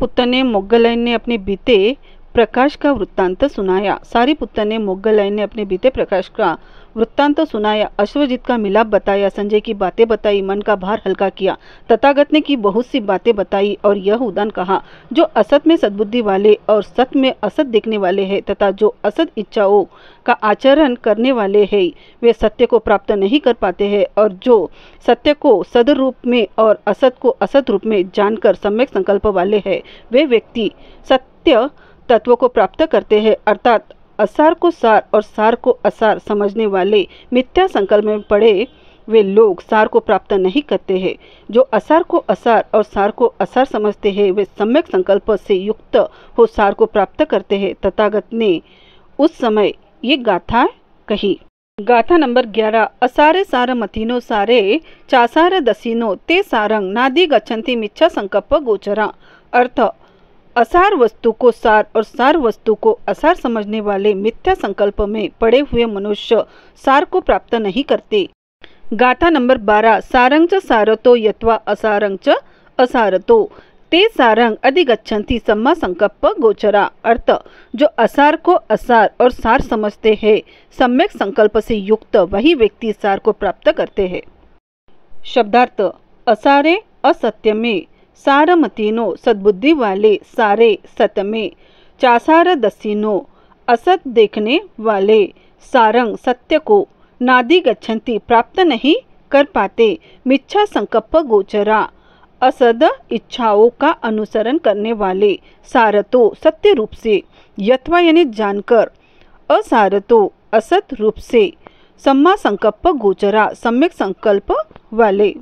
पुत्र ने मुगलयन ने अपने बीते प्रकाश का वृत्तांत सुनाया सारी पुत्र ने लाइन ने अपने बीते प्रकाश का वृत्तांत सुनाया अश्वजीत का मिलाप बताया संजय की बातें बताई मन का भार हल्का किया तथागत ने की बहुत सी बातें बताई और यह उदान कहा जो असत में सद्बुद्धि वाले और सत में असत देखने वाले हैं तथा जो असत इच्छाओं का आचरण करने वाले हैं वे सत्य को प्राप्त नहीं कर पाते हैं और जो सत्य को सद रूप में और असत को असत रूप में जानकर सम्यक संकल्प वाले हैं वे व्यक्ति सत्य तत्व को प्राप्त करते हैं अर्थात असार को सार और सार को असार समझने वाले मिथ्या संकल्प में पड़े वे लोग सार को प्राप्त नहीं करते हैं जो असार को असार और सार को असार समझते हैं वे सम्यक संकल्प से युक्त हो सार को प्राप्त करते हैं तथागत ने उस समय ये गाथा कही गाथा नंबर ग्यारह असारे सार मथिनो सारे चासार दसिनो ते सारंग नादि गच्छन्ति मिच्छा संकल्प गोचरा अर्थ असार वस्तु को सार और सार वस्तु को असार समझने वाले मिथ्या संकल्प में पड़े हुए मनुष्य सार को प्राप्त नहीं करते गाथा नंबर बारह सारंग सारतो यथवा असारंग असारतो ते सारंग अधिगछन्ति सम्मा संकल्प गोचरा अर्थ जो असार को असार और सार समझते हैं सम्यक संकल्प से युक्त वही व्यक्ति सार को प्राप्त करते हैं शब्दार्थ असारे असत्य में सारमतीनो सद्बुद्धि वाले सारे सत में दसीनो असत देखने वाले सारंग सत्य को नादि गच्छन्ति प्राप्त नहीं कर पाते मिच्छा संकल्प गोचरा असद इच्छाओं का अनुसरण करने वाले सारतो सत्य रूप से यथवा यानी जानकर असारतो असत रूप से सम्मा संकल्प गोचरा सम्यक संकल्प वाले